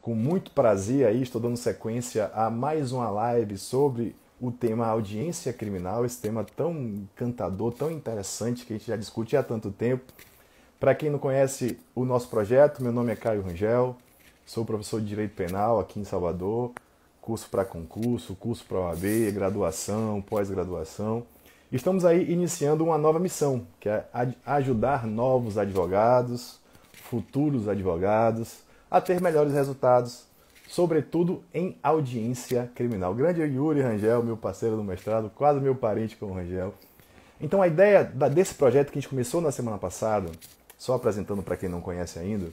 Com muito prazer aí, estou dando sequência a mais uma live sobre o tema audiência criminal, esse tema tão encantador, tão interessante que a gente já discute há tanto tempo. Para quem não conhece o nosso projeto, meu nome é Caio Rangel, sou professor de Direito Penal aqui em Salvador, curso para concurso, curso para OAB, graduação, pós-graduação. Estamos aí iniciando uma nova missão, que é ajudar novos advogados, futuros advogados, a ter melhores resultados, sobretudo em audiência criminal. Grande Yuri Rangel, meu parceiro do mestrado, quase meu parente com o Rangel. Então a ideia desse projeto que a gente começou na semana passada, só apresentando para quem não conhece ainda,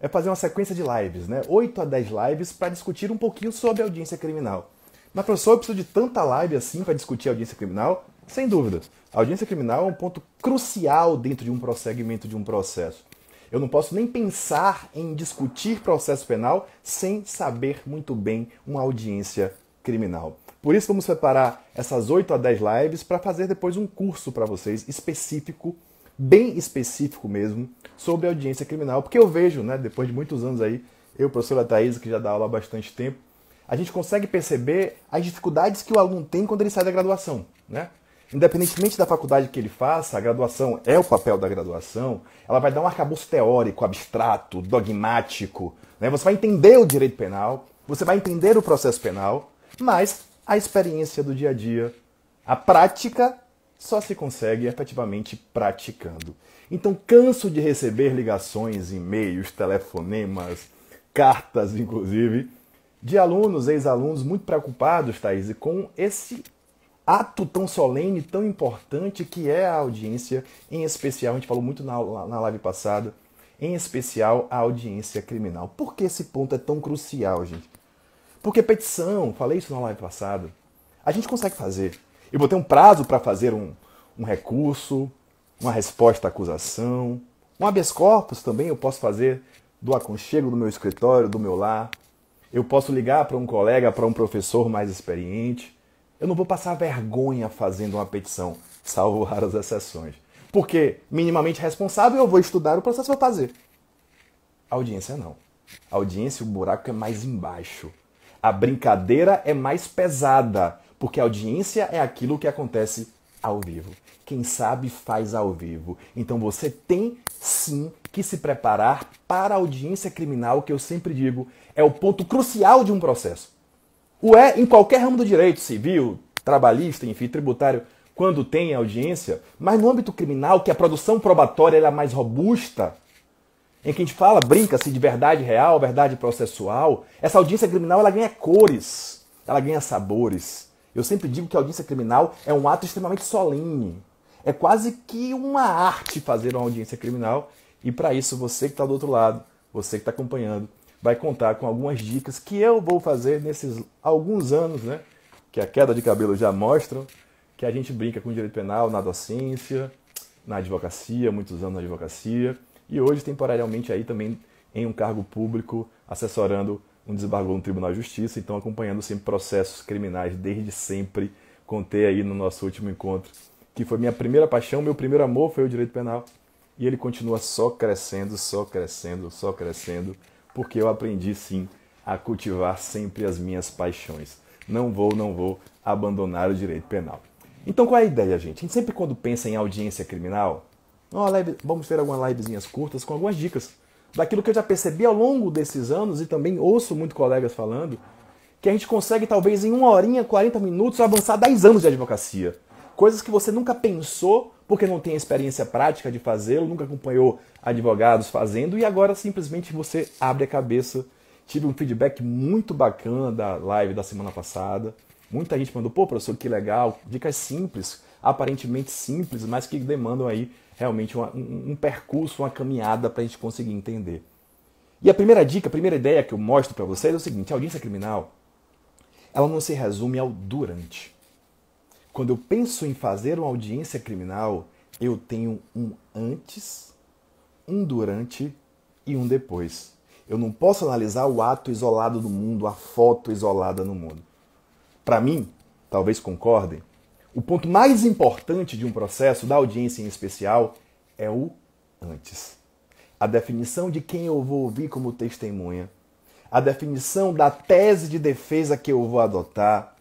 é fazer uma sequência de lives, né? 8 a 10 lives para discutir um pouquinho sobre audiência criminal. Mas professor, eu preciso de tanta live assim para discutir audiência criminal? Sem dúvida. A audiência criminal é um ponto crucial dentro de um prosseguimento de um processo. Eu não posso nem pensar em discutir processo penal sem saber muito bem uma audiência criminal. Por isso, vamos preparar essas 8 a 10 lives para fazer depois um curso para vocês específico, bem específico mesmo, sobre audiência criminal. Porque eu vejo, né, depois de muitos anos aí, eu, professora Thaís, que já dá aula há bastante tempo, a gente consegue perceber as dificuldades que o aluno tem quando ele sai da graduação. Né? independentemente da faculdade que ele faça, a graduação é o papel da graduação, ela vai dar um arcabouço teórico, abstrato, dogmático. Né? Você vai entender o direito penal, você vai entender o processo penal, mas a experiência do dia a dia, a prática, só se consegue efetivamente praticando. Então, canso de receber ligações, e-mails, telefonemas, cartas, inclusive, de alunos, ex-alunos muito preocupados, Thaís, com esse ato tão solene, tão importante que é a audiência, em especial, a gente falou muito na, na live passada, em especial a audiência criminal. Por que esse ponto é tão crucial, gente? Porque petição, falei isso na live passada, a gente consegue fazer. Eu vou ter um prazo para fazer um, um recurso, uma resposta à acusação, um habeas corpus também eu posso fazer do aconchego do meu escritório, do meu lar. Eu posso ligar para um colega, para um professor mais experiente. Eu não vou passar vergonha fazendo uma petição, salvo raras exceções. Porque, minimamente responsável, eu vou estudar o processo e vou fazer. A audiência não. A audiência, o buraco é mais embaixo. A brincadeira é mais pesada, porque a audiência é aquilo que acontece ao vivo. Quem sabe faz ao vivo. Então você tem sim que se preparar para a audiência criminal, que eu sempre digo, é o ponto crucial de um processo. O é em qualquer ramo do direito, civil, trabalhista, enfim, tributário, quando tem audiência, mas no âmbito criminal, que a produção probatória é mais robusta, em que a gente fala, brinca-se de verdade real, verdade processual, essa audiência criminal ela ganha cores, ela ganha sabores. Eu sempre digo que a audiência criminal é um ato extremamente solene. É quase que uma arte fazer uma audiência criminal. E para isso, você que está do outro lado, você que está acompanhando, vai contar com algumas dicas que eu vou fazer nesses alguns anos, né? Que a queda de cabelo já mostra, que a gente brinca com direito penal na docência, na advocacia, muitos anos na advocacia, e hoje temporariamente aí também em um cargo público, assessorando um desembargador no Tribunal de Justiça, então acompanhando sempre processos criminais desde sempre. Contei aí no nosso último encontro que foi minha primeira paixão, meu primeiro amor foi o direito penal, e ele continua só crescendo, só crescendo, só crescendo porque eu aprendi sim a cultivar sempre as minhas paixões. Não vou, não vou abandonar o direito penal. Então qual é a ideia, gente? A gente sempre quando pensa em audiência criminal, vamos ter algumas livezinhas curtas com algumas dicas daquilo que eu já percebi ao longo desses anos e também ouço muito colegas falando, que a gente consegue talvez em uma horinha, 40 minutos, avançar 10 anos de advocacia. Coisas que você nunca pensou porque não tem experiência prática de fazê-lo, nunca acompanhou advogados fazendo e agora simplesmente você abre a cabeça. Tive um feedback muito bacana da live da semana passada. Muita gente mandou, pô, professor, que legal, dicas simples, aparentemente simples, mas que demandam aí realmente uma, um, um percurso, uma caminhada para a gente conseguir entender. E a primeira dica, a primeira ideia que eu mostro para vocês é o seguinte: a audiência criminal ela não se resume ao durante. Quando eu penso em fazer uma audiência criminal, eu tenho um antes, um durante e um depois. Eu não posso analisar o ato isolado do mundo, a foto isolada no mundo. Para mim, talvez concordem, o ponto mais importante de um processo, da audiência em especial, é o antes. A definição de quem eu vou ouvir como testemunha, a definição da tese de defesa que eu vou adotar,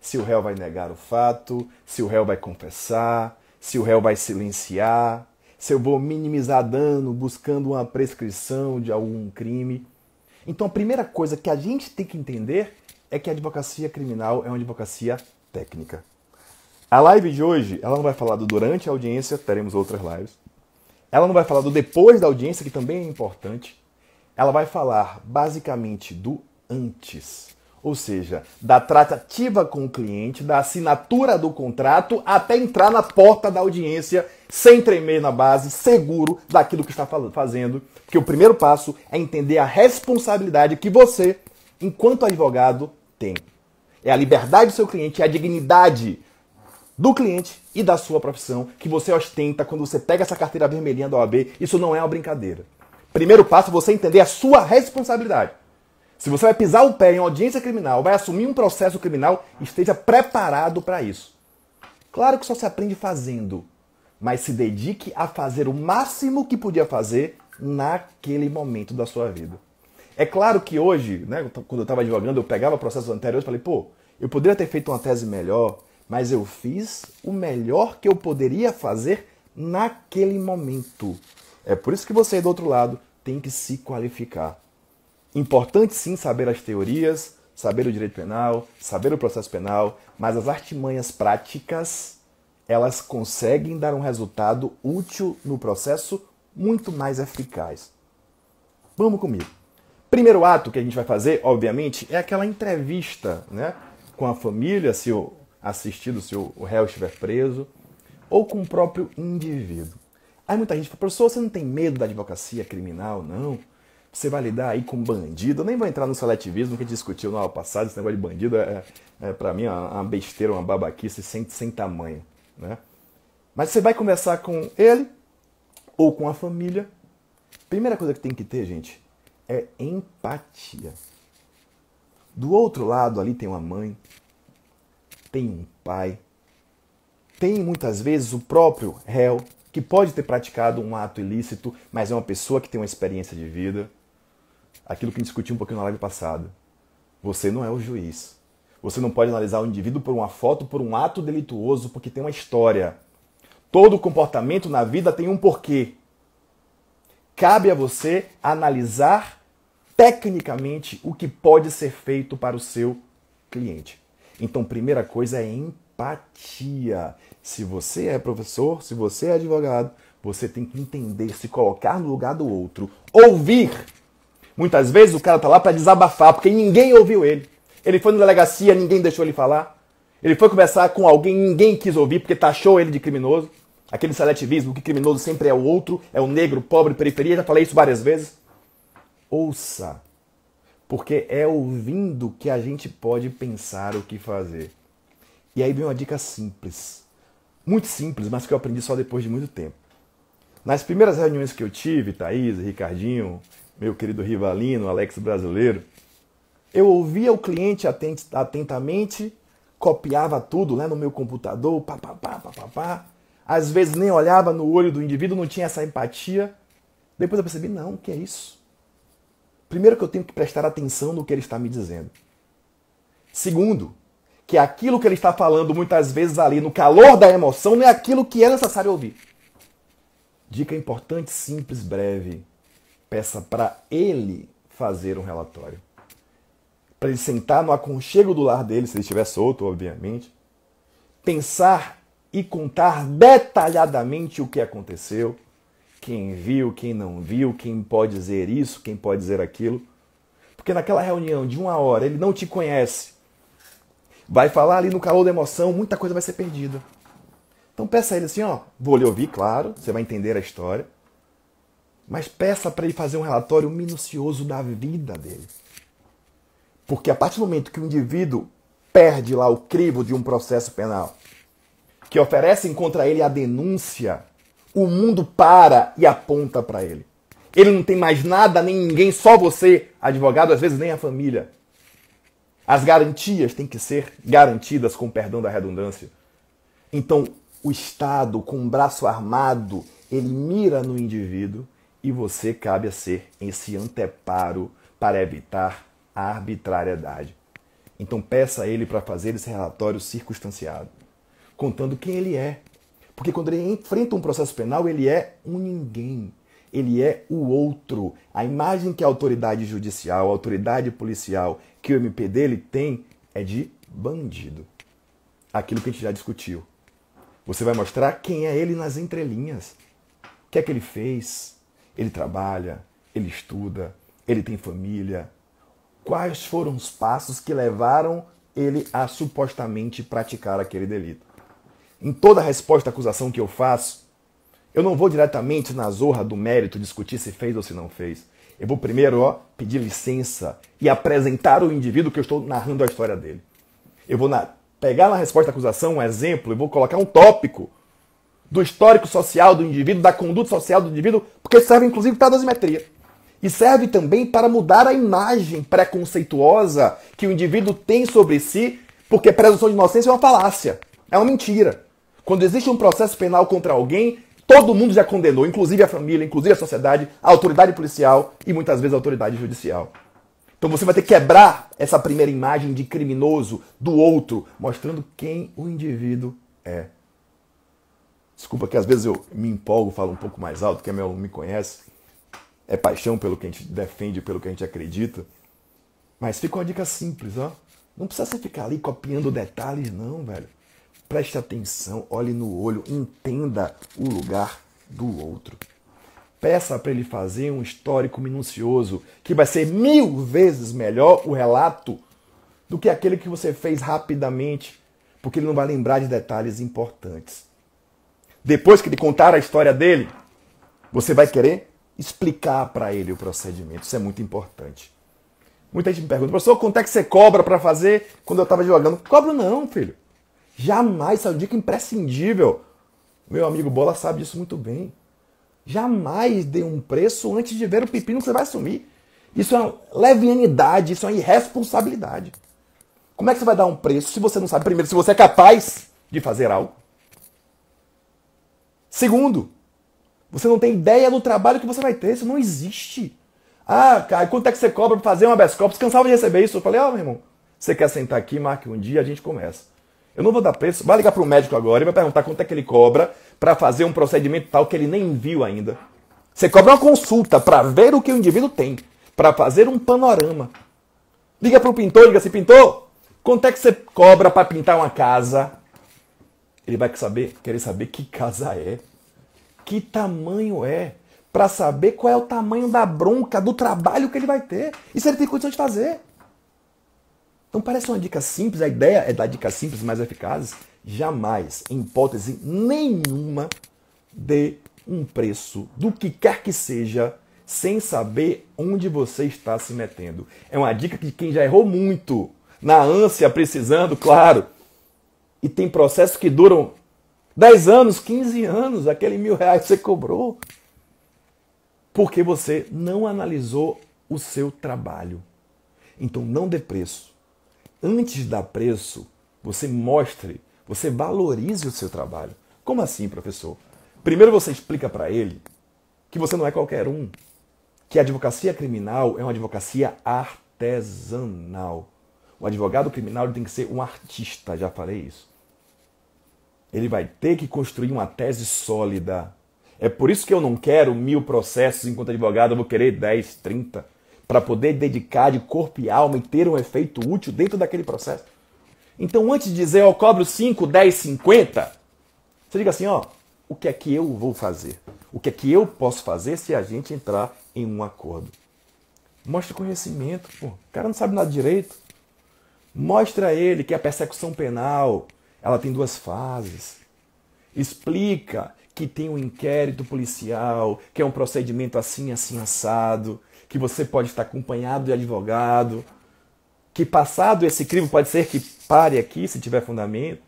se o réu vai negar o fato, se o réu vai confessar, se o réu vai silenciar, se eu vou minimizar dano buscando uma prescrição de algum crime. Então a primeira coisa que a gente tem que entender é que a advocacia criminal é uma advocacia técnica. A live de hoje, ela não vai falar do durante a audiência, teremos outras lives. Ela não vai falar do depois da audiência, que também é importante. Ela vai falar basicamente do antes ou seja, da tratativa com o cliente, da assinatura do contrato até entrar na porta da audiência sem tremer na base, seguro daquilo que está fazendo. Porque o primeiro passo é entender a responsabilidade que você, enquanto advogado, tem. É a liberdade do seu cliente, é a dignidade do cliente e da sua profissão que você ostenta quando você pega essa carteira vermelhinha da OAB. Isso não é uma brincadeira. Primeiro passo é você entender a sua responsabilidade. Se você vai pisar o pé em audiência criminal, vai assumir um processo criminal, esteja preparado para isso. Claro que só se aprende fazendo, mas se dedique a fazer o máximo que podia fazer naquele momento da sua vida. É claro que hoje, né, quando eu estava advogando, eu pegava processos anteriores e falei, pô, eu poderia ter feito uma tese melhor, mas eu fiz o melhor que eu poderia fazer naquele momento. É por isso que você do outro lado tem que se qualificar. Importante sim saber as teorias, saber o direito penal, saber o processo penal, mas as artimanhas práticas, elas conseguem dar um resultado útil no processo muito mais eficaz. Vamos comigo. Primeiro ato que a gente vai fazer, obviamente, é aquela entrevista né, com a família, se o assistido, se o réu estiver preso, ou com o próprio indivíduo. Aí muita gente fala, professor, você não tem medo da advocacia criminal, não? Você vai lidar aí com bandido. Eu nem vou entrar no seletivismo que a gente discutiu na aula passada. Esse negócio de bandido é, é, é para mim, uma besteira, uma babaquice sem, sem tamanho. Né? Mas você vai conversar com ele ou com a família. Primeira coisa que tem que ter, gente, é empatia. Do outro lado ali tem uma mãe, tem um pai, tem muitas vezes o próprio réu que pode ter praticado um ato ilícito, mas é uma pessoa que tem uma experiência de vida. Aquilo que discutiu um pouquinho na live passada. Você não é o juiz. Você não pode analisar o indivíduo por uma foto, por um ato delituoso, porque tem uma história. Todo comportamento na vida tem um porquê. Cabe a você analisar tecnicamente o que pode ser feito para o seu cliente. Então, primeira coisa é empatia. Se você é professor, se você é advogado, você tem que entender, se colocar no lugar do outro, ouvir Muitas vezes o cara tá lá para desabafar, porque ninguém ouviu ele. Ele foi na delegacia, ninguém deixou ele falar. Ele foi conversar com alguém, ninguém quis ouvir, porque taxou ele de criminoso. Aquele seletivismo que criminoso sempre é o outro, é o negro, pobre, periferia, já falei isso várias vezes. Ouça, porque é ouvindo que a gente pode pensar o que fazer. E aí vem uma dica simples, muito simples, mas que eu aprendi só depois de muito tempo. Nas primeiras reuniões que eu tive, Thaís, Ricardinho, meu querido Rivalino, Alex Brasileiro. Eu ouvia o cliente atentamente, copiava tudo né, no meu computador, pá, pá, pá, pá, pá, pá. Às vezes nem olhava no olho do indivíduo, não tinha essa empatia. Depois eu percebi, não, o que é isso? Primeiro que eu tenho que prestar atenção no que ele está me dizendo. Segundo, que aquilo que ele está falando muitas vezes ali no calor da emoção não é aquilo que é necessário ouvir. Dica importante, simples, breve. Peça para ele fazer um relatório. Para ele sentar no aconchego do lar dele, se ele estiver solto, obviamente. Pensar e contar detalhadamente o que aconteceu, quem viu, quem não viu, quem pode dizer isso, quem pode dizer aquilo. Porque naquela reunião de uma hora ele não te conhece, vai falar ali no calor da emoção, muita coisa vai ser perdida. Então peça a ele assim, ó, vou lhe ouvir, claro, você vai entender a história, mas peça para ele fazer um relatório minucioso da vida dele. Porque a partir do momento que o indivíduo perde lá o crivo de um processo penal, que oferecem contra ele a denúncia, o mundo para e aponta para ele. Ele não tem mais nada, nem ninguém, só você, advogado, às vezes nem a família. As garantias têm que ser garantidas com perdão da redundância. Então, o Estado, com o braço armado, ele mira no indivíduo e você cabe a ser esse anteparo para evitar a arbitrariedade. Então peça a ele para fazer esse relatório circunstanciado, contando quem ele é. Porque quando ele enfrenta um processo penal, ele é um ninguém. Ele é o outro. A imagem que a autoridade judicial, a autoridade policial, que o MP dele tem é de bandido. Aquilo que a gente já discutiu. Você vai mostrar quem é ele nas entrelinhas. O que é que ele fez? Ele trabalha, ele estuda, ele tem família. Quais foram os passos que levaram ele a supostamente praticar aquele delito? Em toda a resposta à acusação que eu faço, eu não vou diretamente na zorra do mérito discutir se fez ou se não fez. Eu vou primeiro ó, pedir licença e apresentar o indivíduo que eu estou narrando a história dele. Eu vou na, pegar na resposta à acusação um exemplo e vou colocar um tópico do histórico social do indivíduo, da conduta social do indivíduo, porque serve inclusive para a dosimetria. E serve também para mudar a imagem preconceituosa que o indivíduo tem sobre si, porque presunção de inocência é uma falácia, é uma mentira. Quando existe um processo penal contra alguém, todo mundo já condenou, inclusive a família, inclusive a sociedade, a autoridade policial e muitas vezes a autoridade judicial. Então você vai ter que quebrar essa primeira imagem de criminoso do outro, mostrando quem o indivíduo é desculpa que às vezes eu me empolgo, falo um pouco mais alto, que quem é me conhece, é paixão pelo que a gente defende, pelo que a gente acredita. Mas fica uma dica simples, ó. Não precisa você ficar ali copiando detalhes, não, velho. Preste atenção, olhe no olho, entenda o lugar do outro. Peça para ele fazer um histórico minucioso, que vai ser mil vezes melhor o relato do que aquele que você fez rapidamente, porque ele não vai lembrar de detalhes importantes depois que ele contar a história dele, você vai querer explicar para ele o procedimento. Isso é muito importante. Muita gente me pergunta, professor, quanto é que você cobra para fazer quando eu estava jogando? Cobro não, filho. Jamais, isso é uma dica imprescindível. Meu amigo Bola sabe disso muito bem. Jamais dê um preço antes de ver o pepino que você vai assumir. Isso é levianidade, isso é irresponsabilidade. Como é que você vai dar um preço se você não sabe, primeiro, se você é capaz de fazer algo? Segundo, você não tem ideia do trabalho que você vai ter, isso não existe. Ah, cara, quanto é que você cobra para fazer uma best corpus? Cansava de receber isso. Eu falei, ó, oh, ah, meu irmão, você quer sentar aqui, marque um dia, a gente começa. Eu não vou dar preço. Vai ligar para o médico agora e vai perguntar quanto é que ele cobra para fazer um procedimento tal que ele nem viu ainda. Você cobra uma consulta para ver o que o indivíduo tem, para fazer um panorama. Liga para o pintor, diga assim, pintor, quanto é que você cobra para pintar uma casa? Ele vai saber, querer saber que casa é que tamanho é, para saber qual é o tamanho da bronca, do trabalho que ele vai ter e se ele tem condição de fazer. Então parece uma dica simples, a ideia é dar dicas simples mais eficazes. Jamais, em hipótese nenhuma, dê um preço do que quer que seja sem saber onde você está se metendo. É uma dica de quem já errou muito, na ânsia, precisando, claro. E tem processos que duram 10 anos, 15 anos, aquele mil reais que você cobrou. Porque você não analisou o seu trabalho. Então não dê preço. Antes de dar preço, você mostre, você valorize o seu trabalho. Como assim, professor? Primeiro você explica para ele que você não é qualquer um, que a advocacia criminal é uma advocacia artesanal. O advogado criminal tem que ser um artista, já falei isso. Ele vai ter que construir uma tese sólida. É por isso que eu não quero mil processos enquanto advogado, eu vou querer 10, 30, para poder dedicar de corpo e alma e ter um efeito útil dentro daquele processo. Então, antes de dizer, eu cobro 5, 10, 50, você diga assim, ó, o que é que eu vou fazer? O que é que eu posso fazer se a gente entrar em um acordo? Mostra conhecimento, pô. O cara não sabe nada direito. Mostra a ele que a persecução penal, ela tem duas fases. Explica que tem um inquérito policial, que é um procedimento assim, assim, assado, que você pode estar acompanhado de advogado, que passado esse crime pode ser que pare aqui, se tiver fundamento.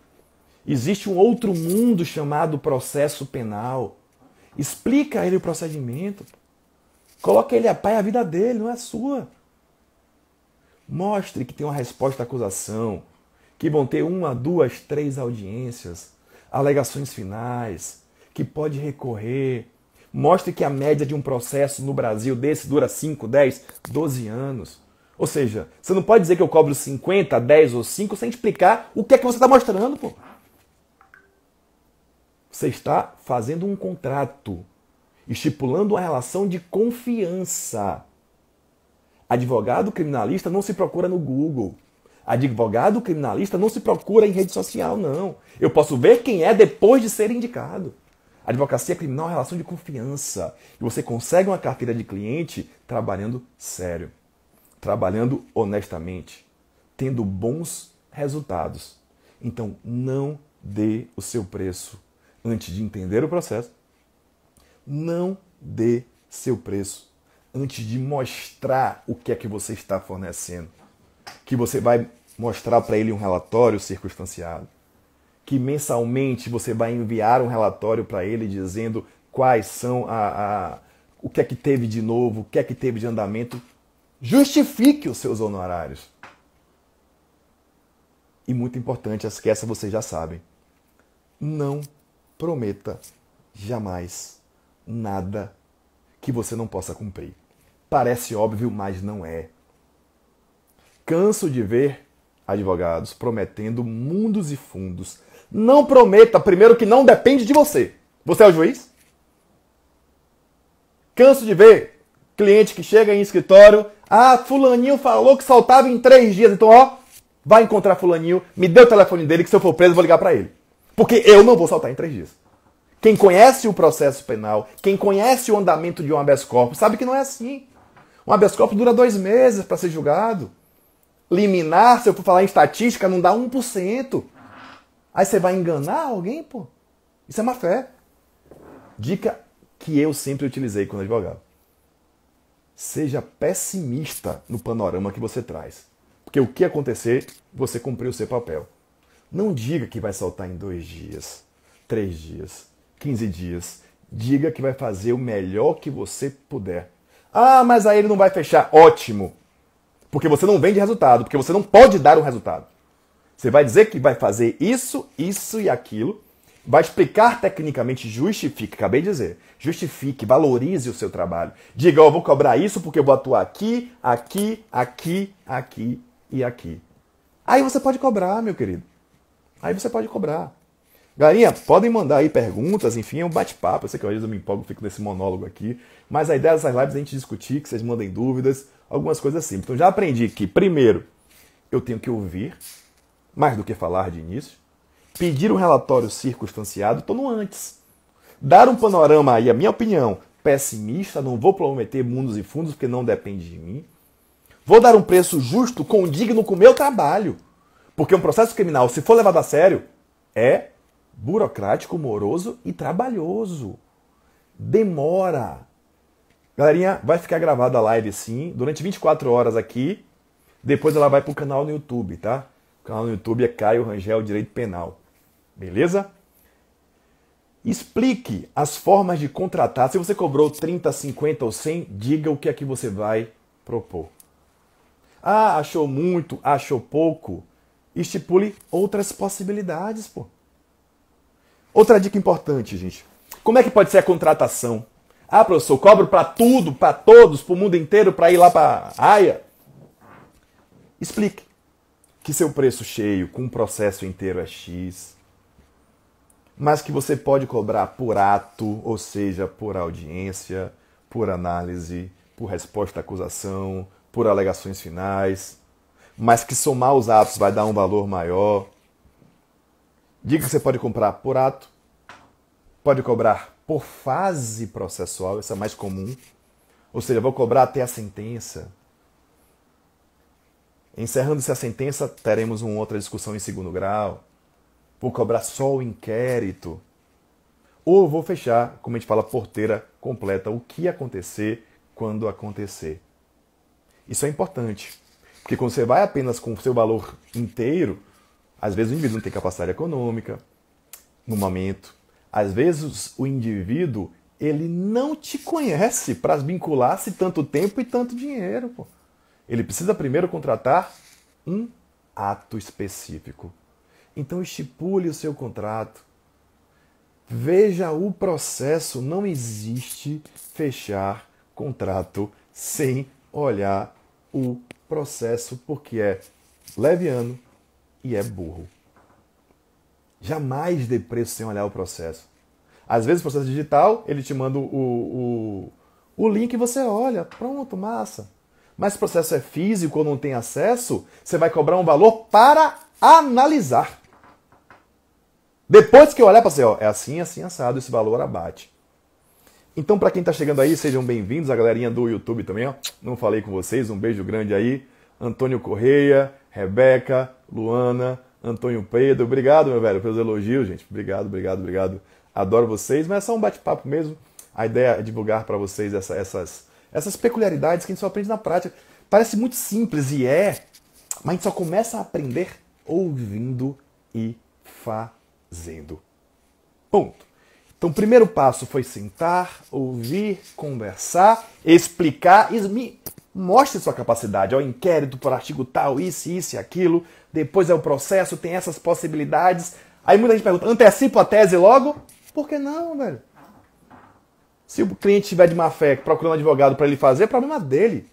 Existe um outro mundo chamado processo penal. Explica a ele o procedimento. Coloca ele a pai, a vida dele, não é a sua. Mostre que tem uma resposta à acusação, que vão ter uma, duas, três audiências, alegações finais, que pode recorrer. Mostre que a média de um processo no Brasil desse dura 5, 10, 12 anos. Ou seja, você não pode dizer que eu cobro 50, 10 ou 5 sem explicar o que é que você está mostrando, pô. Você está fazendo um contrato, estipulando uma relação de confiança. Advogado criminalista não se procura no Google. Advogado criminalista não se procura em rede social, não. Eu posso ver quem é depois de ser indicado. Advocacia criminal é uma relação de confiança. E você consegue uma carteira de cliente trabalhando sério, trabalhando honestamente, tendo bons resultados. Então, não dê o seu preço antes de entender o processo. Não dê seu preço antes de mostrar o que é que você está fornecendo que você vai mostrar para ele um relatório circunstanciado, que mensalmente você vai enviar um relatório para ele dizendo quais são a, a, o que é que teve de novo, o que é que teve de andamento. Justifique os seus honorários. E muito importante, as que essa vocês já sabem. Não prometa jamais nada que você não possa cumprir. Parece óbvio, mas não é. Canso de ver advogados prometendo mundos e fundos. Não prometa, primeiro, que não depende de você. Você é o juiz? Canso de ver cliente que chega em escritório. Ah, Fulaninho falou que saltava em três dias. Então, ó, vai encontrar Fulaninho, me dê o telefone dele, que se eu for preso, eu vou ligar para ele. Porque eu não vou saltar em três dias. Quem conhece o processo penal, quem conhece o andamento de um habeas corpus, sabe que não é assim. Um habeas corpus dura dois meses para ser julgado liminar, se eu for falar em estatística, não dá 1%. Aí você vai enganar alguém, pô? Isso é má fé. Dica que eu sempre utilizei quando advogado. Seja pessimista no panorama que você traz. Porque o que acontecer, você cumpriu o seu papel. Não diga que vai soltar em dois dias, três dias, quinze dias. Diga que vai fazer o melhor que você puder. Ah, mas aí ele não vai fechar. Ótimo! Porque você não vende resultado, porque você não pode dar um resultado. Você vai dizer que vai fazer isso, isso e aquilo, vai explicar tecnicamente, justifique, acabei de dizer, justifique, valorize o seu trabalho. Diga, oh, eu vou cobrar isso porque eu vou atuar aqui, aqui, aqui, aqui e aqui. Aí você pode cobrar, meu querido. Aí você pode cobrar. Galinha, podem mandar aí perguntas, enfim, é um bate-papo. Eu sei que às vezes eu me empolgo, fico nesse monólogo aqui. Mas a ideia dessas lives é a gente discutir, que vocês mandem dúvidas algumas coisas simples. Então já aprendi que, primeiro, eu tenho que ouvir, mais do que falar de início, pedir um relatório circunstanciado, estou no antes. Dar um panorama aí, a minha opinião, pessimista, não vou prometer mundos e fundos porque não depende de mim. Vou dar um preço justo, condigno com o meu trabalho. Porque um processo criminal, se for levado a sério, é burocrático, moroso e trabalhoso. Demora. Galerinha, vai ficar gravada a live sim, durante 24 horas aqui. Depois ela vai pro canal no YouTube, tá? O canal no YouTube é Caio Rangel Direito Penal. Beleza? Explique as formas de contratar. Se você cobrou 30, 50 ou 100, diga o que é que você vai propor. Ah, achou muito, achou pouco. Estipule outras possibilidades, pô. Outra dica importante, gente. Como é que pode ser a contratação? Ah, professor, cobro para tudo, para todos, para o mundo inteiro, para ir lá para Aia. Explique que seu preço cheio com o processo inteiro é X, mas que você pode cobrar por ato, ou seja, por audiência, por análise, por resposta à acusação, por alegações finais, mas que somar os atos vai dar um valor maior. Diga que você pode comprar por ato, pode cobrar por fase processual, essa é mais comum. Ou seja, vou cobrar até a sentença. Encerrando-se a sentença, teremos uma outra discussão em segundo grau. Vou cobrar só o inquérito. Ou vou fechar, como a gente fala, porteira completa, o que acontecer quando acontecer. Isso é importante, porque quando você vai apenas com o seu valor inteiro, às vezes o indivíduo não tem capacidade econômica no momento, às vezes o indivíduo ele não te conhece para vincular-se tanto tempo e tanto dinheiro. Pô. Ele precisa primeiro contratar um ato específico. Então estipule o seu contrato. Veja o processo. Não existe fechar contrato sem olhar o processo, porque é leviano e é burro. Jamais dê preço sem olhar o processo. Às vezes, o processo digital, ele te manda o, o, o link e você olha. Pronto, massa. Mas se o processo é físico ou não tem acesso, você vai cobrar um valor para analisar. Depois que eu olhar para você, ó, é assim, assim, assado, esse valor abate. Então, para quem está chegando aí, sejam bem-vindos, a galerinha do YouTube também, ó. Não falei com vocês, um beijo grande aí. Antônio Correia, Rebeca, Luana, Antônio Pedro. Obrigado, meu velho, pelos elogios, gente. Obrigado, obrigado, obrigado. Adoro vocês, mas é só um bate-papo mesmo. A ideia é divulgar para vocês essa, essas, essas peculiaridades que a gente só aprende na prática. Parece muito simples e é, mas a gente só começa a aprender ouvindo e fazendo. Ponto. Então, o primeiro passo foi sentar, ouvir, conversar, explicar e me Mostre sua capacidade. É o inquérito por artigo tal, isso, isso e aquilo. Depois é o processo, tem essas possibilidades. Aí muita gente pergunta: antecipo a tese logo? Por que não, velho? Se o cliente tiver de má fé procurando um advogado para ele fazer, é problema dele.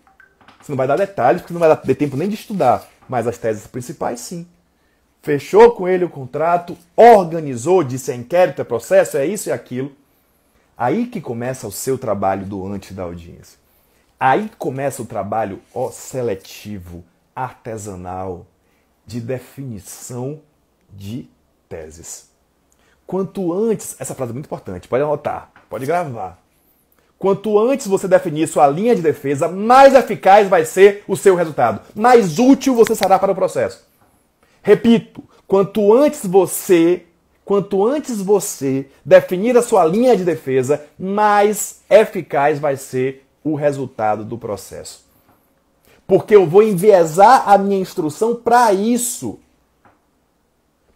Você não vai dar detalhes, porque não vai dar tempo nem de estudar. Mas as teses principais, sim. Fechou com ele o contrato, organizou, disse é inquérito, é processo, é isso e é aquilo. Aí que começa o seu trabalho do antes da audiência. Aí começa o trabalho ó, seletivo, artesanal, de definição de teses. Quanto antes, essa frase é muito importante, pode anotar, pode gravar. Quanto antes você definir sua linha de defesa, mais eficaz vai ser o seu resultado, mais útil você será para o processo. Repito, quanto antes você, quanto antes você definir a sua linha de defesa, mais eficaz vai ser o resultado do processo. Porque eu vou enviesar a minha instrução para isso.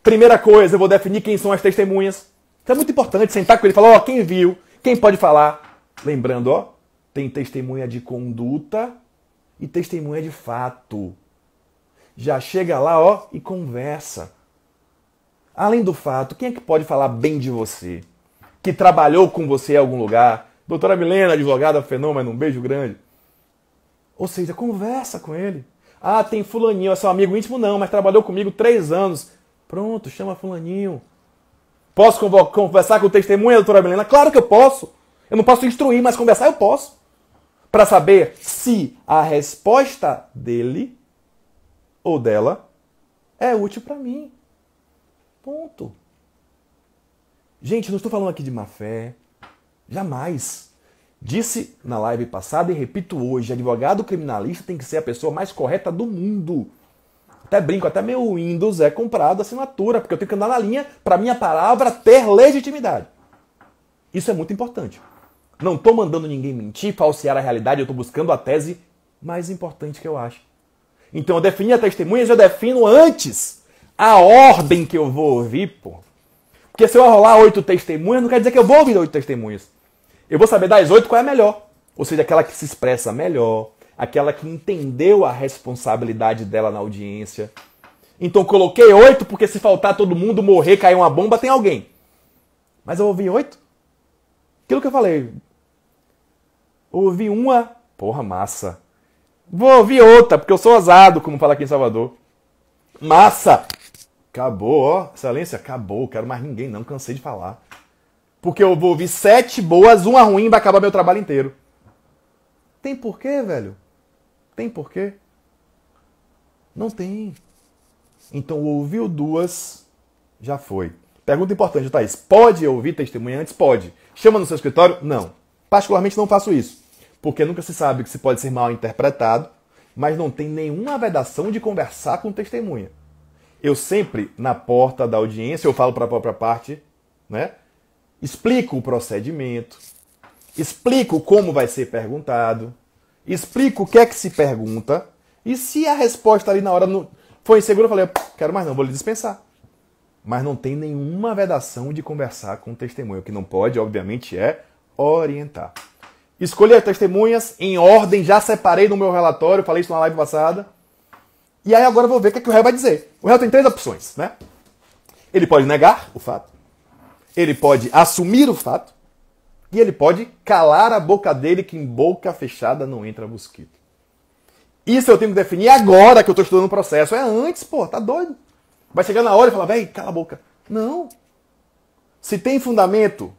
Primeira coisa, eu vou definir quem são as testemunhas. Isso é muito importante, sentar com ele e falar, ó, quem viu, quem pode falar. Lembrando, ó, tem testemunha de conduta e testemunha de fato. Já chega lá, ó, e conversa. Além do fato, quem é que pode falar bem de você? Que trabalhou com você em algum lugar, Doutora Milena, advogada fenômeno, um beijo grande. Ou seja, conversa com ele. Ah, tem fulaninho, é seu amigo íntimo? Não, mas trabalhou comigo três anos. Pronto, chama fulaninho. Posso conversar com o testemunha, doutora Milena? Claro que eu posso. Eu não posso instruir, mas conversar eu posso. Para saber se a resposta dele ou dela é útil para mim. Ponto. Gente, não estou falando aqui de má fé. Jamais. Disse na live passada e repito hoje: advogado criminalista tem que ser a pessoa mais correta do mundo. Até brinco, até meu Windows é comprado assinatura, porque eu tenho que andar na linha para minha palavra ter legitimidade. Isso é muito importante. Não estou mandando ninguém mentir, falsear a realidade, eu estou buscando a tese mais importante que eu acho. Então eu defini a testemunha, eu defino antes a ordem que eu vou ouvir, pô. Porque se eu rolar oito testemunhas, não quer dizer que eu vou ouvir oito testemunhas. Eu vou saber das oito qual é a melhor. Ou seja, aquela que se expressa melhor, aquela que entendeu a responsabilidade dela na audiência. Então coloquei oito porque se faltar todo mundo morrer, cair uma bomba, tem alguém. Mas eu ouvi oito? Aquilo que eu falei. Ouvi uma, porra, massa. Vou ouvir outra, porque eu sou ousado, como fala aqui em Salvador. Massa! Acabou, ó. Excelência, acabou. Quero mais ninguém, não. Cansei de falar. Porque eu vou ouvir sete boas, uma ruim vai acabar meu trabalho inteiro. Tem porquê, velho? Tem porquê? Não tem. Então ouviu duas, já foi. Pergunta importante, Thaís. Pode ouvir testemunhantes? Pode. Chama no seu escritório? Não. Particularmente não faço isso. Porque nunca se sabe que se pode ser mal interpretado, mas não tem nenhuma vedação de conversar com testemunha. Eu sempre, na porta da audiência, eu falo para a própria parte, né? explico o procedimento, explico como vai ser perguntado, explico o que é que se pergunta, e se a resposta ali na hora foi insegura, eu falei, quero mais não, vou lhe dispensar. Mas não tem nenhuma vedação de conversar com o testemunho. O que não pode, obviamente, é orientar. Escolher as testemunhas em ordem, já separei no meu relatório, falei isso na live passada. E aí agora eu vou ver o que, é que o réu vai dizer. O réu tem três opções, né? Ele pode negar o fato, ele pode assumir o fato e ele pode calar a boca dele, que em boca fechada não entra mosquito. Isso eu tenho que definir agora que eu estou estudando o processo. É antes, pô, tá doido. Vai chegar na hora e falar, velho, cala a boca. Não. Se tem fundamento,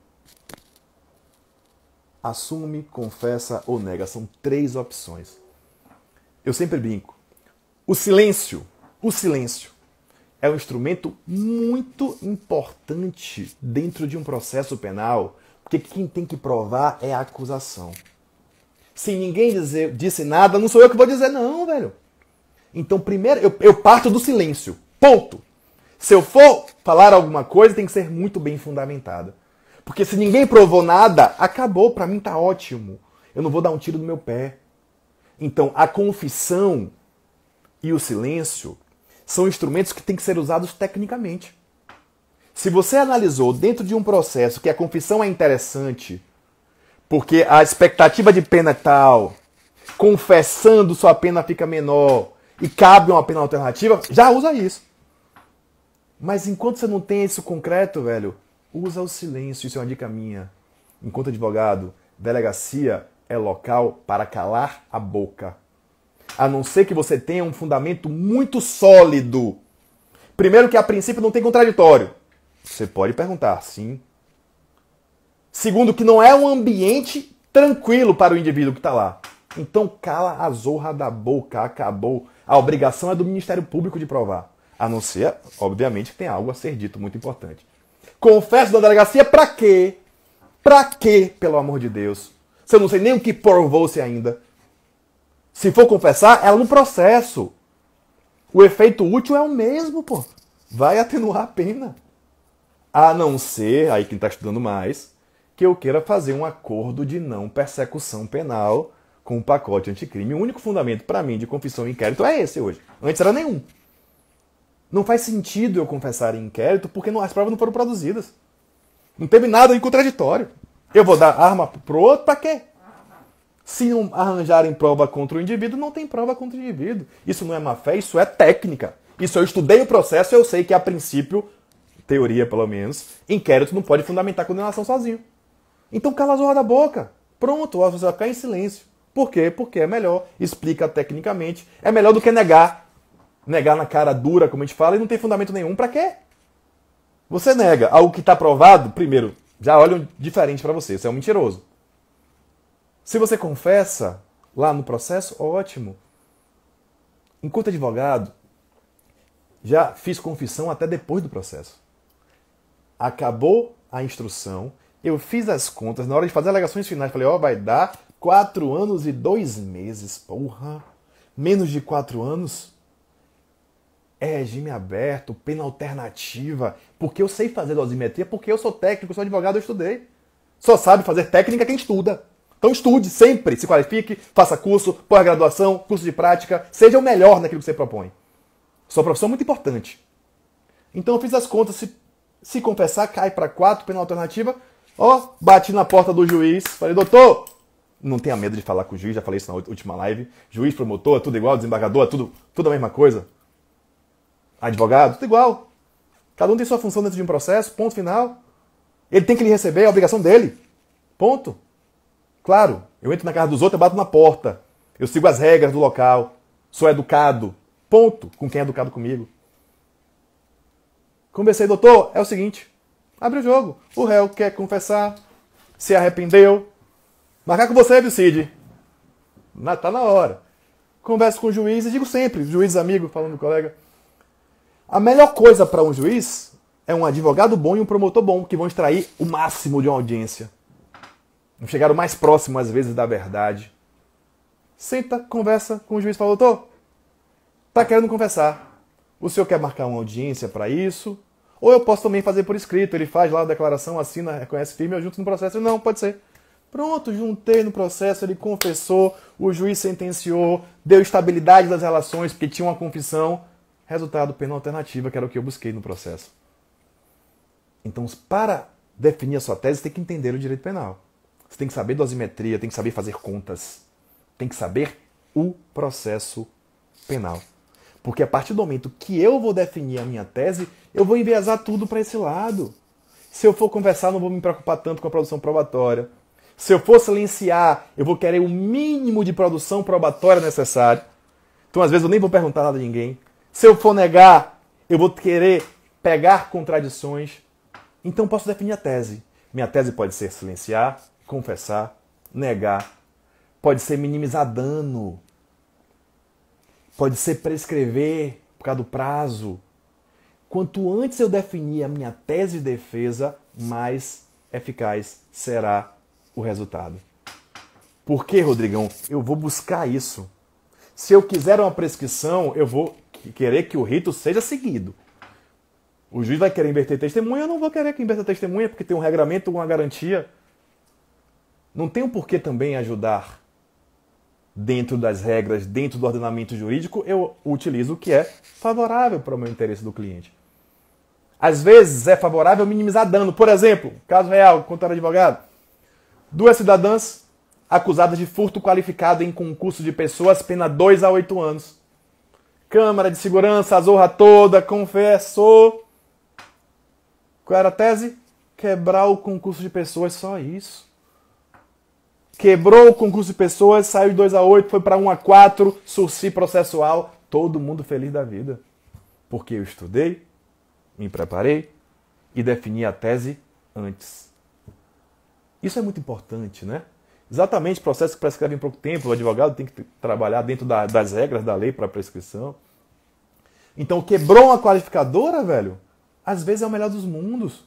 assume, confessa ou nega. São três opções. Eu sempre brinco. O silêncio, o silêncio é um instrumento muito importante dentro de um processo penal, porque quem tem que provar é a acusação. Se ninguém dizer, disse nada, não sou eu que vou dizer, não, velho. Então, primeiro, eu, eu parto do silêncio. Ponto. Se eu for falar alguma coisa, tem que ser muito bem fundamentada. Porque se ninguém provou nada, acabou, para mim tá ótimo. Eu não vou dar um tiro no meu pé. Então, a confissão e o silêncio são instrumentos que têm que ser usados tecnicamente. Se você analisou dentro de um processo que a confissão é interessante, porque a expectativa de pena é tal, confessando sua pena fica menor e cabe uma pena alternativa, já usa isso. Mas enquanto você não tem isso concreto, velho, usa o silêncio, isso é uma dica minha. Enquanto advogado, delegacia é local para calar a boca a não ser que você tenha um fundamento muito sólido. Primeiro, que a princípio não tem contraditório. Você pode perguntar, sim. Segundo, que não é um ambiente tranquilo para o indivíduo que está lá. Então, cala a zorra da boca, acabou. A obrigação é do Ministério Público de provar. A não ser, obviamente, que tem algo a ser dito muito importante. Confesso da delegacia para quê? Para quê, pelo amor de Deus? Se eu não sei nem o que provou-se ainda. Se for confessar, ela é no processo. O efeito útil é o mesmo, pô. Vai atenuar a pena. A não ser, aí quem está estudando mais, que eu queira fazer um acordo de não persecução penal com o pacote anticrime. O único fundamento para mim de confissão e inquérito é esse hoje. Antes era nenhum. Não faz sentido eu confessar em inquérito porque não, as provas não foram produzidas. Não teve nada de contraditório. Eu vou dar arma pro outro para quê? Se não arranjarem prova contra o indivíduo, não tem prova contra o indivíduo. Isso não é má fé, isso é técnica. Isso eu estudei o processo, eu sei que a princípio, teoria pelo menos, inquérito não pode fundamentar a condenação sozinho. Então cala as horas da boca. Pronto, você vai ficar em silêncio. Por quê? Porque é melhor, explica tecnicamente, é melhor do que negar. Negar na cara dura, como a gente fala, e não tem fundamento nenhum. Para quê? Você nega algo que está provado, primeiro, já olham diferente para você, você é um mentiroso. Se você confessa lá no processo, ótimo. Enquanto advogado, já fiz confissão até depois do processo. Acabou a instrução, eu fiz as contas, na hora de fazer alegações finais, falei, ó, oh, vai dar quatro anos e dois meses, porra. Menos de quatro anos? É regime aberto, pena alternativa, porque eu sei fazer dosimetria, porque eu sou técnico, sou advogado, eu estudei. Só sabe fazer técnica quem estuda. Então estude sempre, se qualifique, faça curso, pós-graduação, curso de prática, seja o melhor naquilo que você propõe. Sua profissão é muito importante. Então eu fiz as contas, se, se confessar, cai para quatro, pela alternativa. Ó, bati na porta do juiz, falei, doutor, não tenha medo de falar com o juiz, já falei isso na última live. Juiz, promotor, tudo igual, desembargador, tudo, tudo a mesma coisa. Advogado, tudo igual. Cada um tem sua função dentro de um processo, ponto final. Ele tem que lhe receber, é a obrigação dele. Ponto. Claro, eu entro na casa dos outros, eu bato na porta. Eu sigo as regras do local. Sou educado. Ponto. Com quem é educado comigo. Conversei, doutor. É o seguinte. Abre o jogo. O réu quer confessar. Se arrependeu. Marcar com você, viu, Cid? tá na hora. Converso com o juiz e digo sempre, juiz amigo, falando colega. A melhor coisa para um juiz é um advogado bom e um promotor bom, que vão extrair o máximo de uma audiência não chegaram mais próximo às vezes da verdade. Senta, conversa com o juiz e fala, doutor, tá querendo conversar. O senhor quer marcar uma audiência para isso? Ou eu posso também fazer por escrito. Ele faz lá a declaração, assina, reconhece firme, eu junto no processo. não, pode ser. Pronto, juntei no processo, ele confessou, o juiz sentenciou, deu estabilidade das relações, porque tinha uma confissão. Resultado, penal alternativa, que era o que eu busquei no processo. Então, para definir a sua tese, tem que entender o direito penal. Você tem que saber dosimetria, tem que saber fazer contas, tem que saber o processo penal. Porque a partir do momento que eu vou definir a minha tese, eu vou enviesar tudo para esse lado. Se eu for conversar, não vou me preocupar tanto com a produção probatória. Se eu for silenciar, eu vou querer o mínimo de produção probatória necessário. Então, às vezes, eu nem vou perguntar nada a ninguém. Se eu for negar, eu vou querer pegar contradições. Então, posso definir a tese. Minha tese pode ser silenciar, confessar, negar, pode ser minimizar dano, pode ser prescrever por causa do prazo. Quanto antes eu definir a minha tese de defesa, mais eficaz será o resultado. Por que, Rodrigão? Eu vou buscar isso. Se eu quiser uma prescrição, eu vou querer que o rito seja seguido. O juiz vai querer inverter testemunha, eu não vou querer que inverta testemunha, porque tem um regramento, uma garantia não tem um porquê também ajudar dentro das regras, dentro do ordenamento jurídico, eu utilizo o que é favorável para o meu interesse do cliente. Às vezes é favorável minimizar dano. Por exemplo, caso real, contra advogado. Duas cidadãs acusadas de furto qualificado em concurso de pessoas, pena 2 a 8 anos. Câmara de Segurança, a zorra toda, confessou. Qual era a tese? Quebrar o concurso de pessoas, só isso quebrou o concurso de pessoas, saiu de 2 a 8, foi para 1 a 4, surci processual, todo mundo feliz da vida. Porque eu estudei, me preparei e defini a tese antes. Isso é muito importante, né? Exatamente, processo que prescreve em pouco tempo, o advogado tem que trabalhar dentro da, das regras da lei para prescrição. Então, quebrou uma qualificadora, velho? Às vezes é o melhor dos mundos.